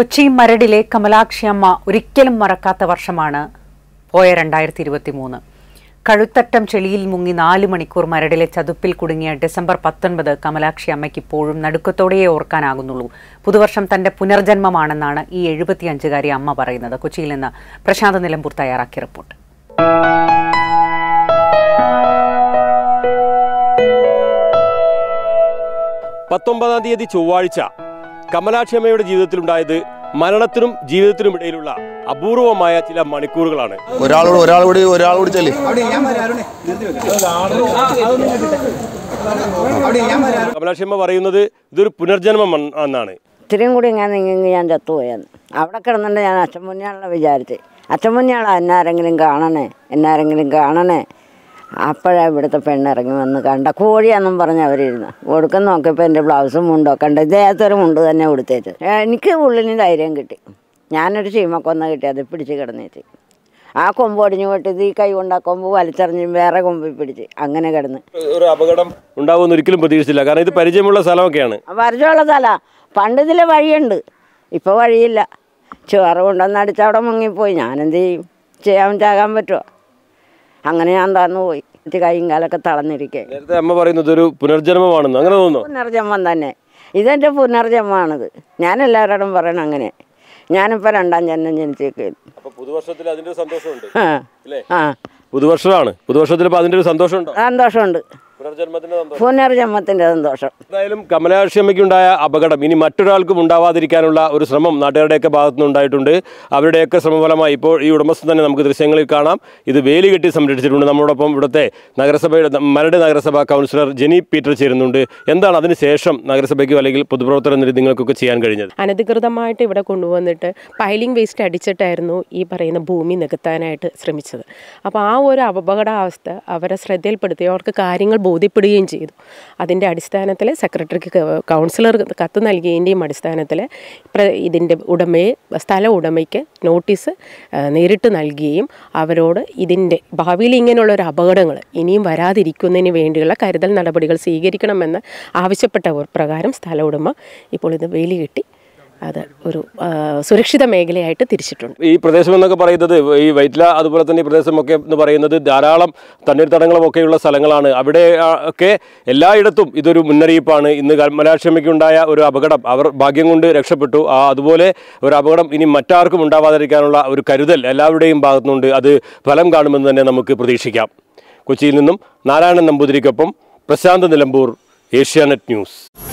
കൊച്ചി മരടിലെ അമ്മ ഒരിക്കലും മറക്കാത്ത വർഷമാണ് പോയ രണ്ടായിരത്തി ഇരുപത്തി മൂന്ന് കഴുത്തട്ടം ചെളിയിൽ മുങ്ങി നാല് മണിക്കൂർ മരടിലെ ചതുപ്പിൽ കുടുങ്ങിയ ഡിസംബർ പത്തൊൻപത് കമലാക്ഷി അമ്മയ്ക്ക് ഇപ്പോഴും നടുക്കത്തോടെയേ ഓർക്കാനാകുന്നുള്ളൂ പുതുവർഷം തന്റെ പുനർജന്മമാണെന്നാണ് ഈ എഴുപത്തിയഞ്ചുകാരി അമ്മ പറയുന്നത് കൊച്ചിയിൽ നിന്ന് പ്രശാന്ത നിലമ്പൂർ തയ്യാറാക്കിയ റിപ്പോർട്ട് പത്തൊമ്പതാം തീയതി ചൊവ്വാഴ്ച കമലാക്ഷമ്മയുടെ ജീവിതത്തിലുണ്ടായത് മരണത്തിനും ജീവിതത്തിനും ഇടയിലുള്ള അപൂർവമായ ചില മണിക്കൂറുകളാണ് ഒരാളോട് ഒരാളോട് ഒരാളോട് ചെല്ലി കമലാക്ഷമ്മ പറയുന്നത് ഇതൊരു പുനർജന്മം എന്നാണ് ഇത്രയും കൂടി ഞാൻ ഞാൻ ചത്തുപോയെന്ന് അവിടെ കിടന്നിട്ട് ഞാൻ അച്ഛൻ മുന്നയാളെ വിചാരിച്ചേ അച്ഛൻ മുന്നയാളെ എന്നാരെങ്കിലും കാണണേ എന്നാരെങ്കിലും കാണണേ അപ്പോഴാണ് ഇവിടുത്തെ പെണ്ണിറങ്ങി വന്ന് കണ്ട കോഴിയാണെന്നും പറഞ്ഞ് അവരിരുന്ന് കൊടുക്കുന്ന നോക്കിയപ്പോൾ എൻ്റെ ബ്ലൗസും മുണ്ടോ ഉണ്ട് ഇദ്ദേഹത്തൊരു മുണ്ട് തന്നെ കൊടുത്തേച്ച് എനിക്ക് ഉള്ളിന് ധൈര്യം കിട്ടി ഞാനൊരു ചീമക്കൊന്ന കിട്ടി അത് പിടിച്ച് കിടന്നേച്ച് ആ കൊമ്പ് ഒടിഞ്ഞു പൊട്ടിത് ഈ കൈ കൊണ്ട് ആ കൊമ്പ് വലിച്ചെറിഞ്ഞ് വേറെ കൊമ്പിൽ പിടിച്ച് അങ്ങനെ കിടന്ന് ഒരു അപകടം ഉണ്ടാവുമെന്ന് ഒരിക്കലും പ്രതീക്ഷിച്ചില്ല കാരണം ഇത് പരിചയമുള്ള സ്ഥലമൊക്കെയാണ് പരിചയമുള്ള സ്ഥലമാണ് പണ്ട് ഇതിലെ വഴിയുണ്ട് ഇപ്പോൾ വഴിയില്ല ചോറ് കൊണ്ടുവന്ന് അടിച്ചവിടെ മുങ്ങിപ്പോയി ഞാനെന്ത് ചെയ്യും ചെയ്യാൻ ചാകാൻ പറ്റുമോ അങ്ങനെ ഞാൻ തന്നു പോയി കൈയും കാലൊക്കെ തളഞ്ഞിരിക്കെ അമ്മ പറയുന്നത് ഒരു പുനർജന്മമാണെന്ന് അങ്ങനെ തോന്നുന്നു പുനർജന്മം തന്നെ ഇതെൻ്റെ പുനർജന്മമാണിത് ഞാൻ എല്ലാവരോടും പറയണം അങ്ങനെ ഞാനിപ്പോൾ രണ്ടാം ജന്മം ജനിച്ചേക്കുന്നു പുതുവർഷത്തിൽ അതിൻ്റെ ഒരു സന്തോഷമുണ്ട് സന്തോഷമുണ്ട് പുനർജന്മത്തിന്റെ സന്തോഷം എന്തായാലും കമലാക്ഷി അമ്മയ്ക്കുണ്ടായ അപകടം ഇനി മറ്റൊരാൾക്കും ഉണ്ടാവാതിരിക്കാനുള്ള ഒരു ശ്രമം നാട്ടുകാരുടെയൊക്കെ ഉണ്ടായിട്ടുണ്ട് അവരുടെയൊക്കെ ശ്രമഫലമായി ഇപ്പോൾ ഈ ഉടമസ്ഥൻ തന്നെ നമുക്ക് ദൃശ്യങ്ങളിൽ കാണാം ഇത് വേലി കെട്ടി സംരക്ഷിച്ചിട്ടുണ്ട് നമ്മളോടൊപ്പം ഇവിടുത്തെ നഗരസഭയുടെ മരട് നഗരസഭാ കൗൺസിലർ ജെനി പീറ്റർ ചേരുന്നുണ്ട് എന്താണ് അതിനുശേഷം നഗരസഭയ്ക്കും അല്ലെങ്കിൽ പൊതുപ്രവർത്തന നിങ്ങൾക്കൊക്കെ ചെയ്യാൻ കഴിഞ്ഞത് അനധികൃതമായിട്ട് ഇവിടെ കൊണ്ടുവന്നിട്ട് പൈലിംഗ് വേസ്റ്റ് അടിച്ചിട്ടായിരുന്നു ഈ പറയുന്ന ഭൂമി നികത്താനായിട്ട് ശ്രമിച്ചത് അപ്പോൾ ആ ഒരു അപകടാവസ്ഥ അവരെ ശ്രദ്ധയിൽപ്പെടുത്തി അവർക്ക് കാര്യങ്ങൾ ബോധ്യപ്പെടുകയും ചെയ്തു അതിൻ്റെ അടിസ്ഥാനത്തിൽ സെക്രട്ടറിക്ക് കൗൺസിലർ കത്ത് നൽകിയതിൻ്റെയും അടിസ്ഥാനത്തിൽ ഇതിൻ്റെ ഉടമയെ സ്ഥല ഉടമയ്ക്ക് നോട്ടീസ് നേരിട്ട് നൽകുകയും അവരോട് ഇതിൻ്റെ ഭാവിയിൽ ഇങ്ങനെയുള്ള ഒരു അപകടങ്ങൾ ഇനിയും വരാതിരിക്കുന്നതിന് വേണ്ടിയുള്ള കരുതൽ നടപടികൾ സ്വീകരിക്കണമെന്ന് ആവശ്യപ്പെട്ട പ്രകാരം സ്ഥല ഉടമ ഇപ്പോൾ ഇത് വേലി കെട്ടി അത് ഒരു സുരക്ഷിത മേഖലയായിട്ട് തിരിച്ചിട്ടുണ്ട് ഈ പ്രദേശം എന്നൊക്കെ പറയുന്നത് ഈ വൈറ്റ്ല അതുപോലെ തന്നെ ഈ പ്രദേശമൊക്കെ എന്ന് പറയുന്നത് ധാരാളം തണ്ണീർത്തടങ്ങളും ഒക്കെയുള്ള സ്ഥലങ്ങളാണ് അവിടെ ഒക്കെ എല്ലായിടത്തും ഇതൊരു മുന്നറിയിപ്പാണ് ഇന്ന് കൽമലാക്ഷമിക്കുണ്ടായ ഒരു അപകടം അവർ ഭാഗ്യം കൊണ്ട് രക്ഷപ്പെട്ടു ആ അതുപോലെ ഒരു അപകടം ഇനി മറ്റാർക്കും ഉണ്ടാവാതിരിക്കാനുള്ള ഒരു കരുതൽ എല്ലാവരുടെയും ഭാഗത്തുനിന്നുണ്ട് അത് ഫലം കാണുമെന്ന് തന്നെ നമുക്ക് പ്രതീക്ഷിക്കാം കൊച്ചിയിൽ നിന്നും നാരായണൻ നമ്പൂതിരിക്കൊപ്പം പ്രശാന്ത് നിലമ്പൂർ ഏഷ്യാനെറ്റ് ന്യൂസ്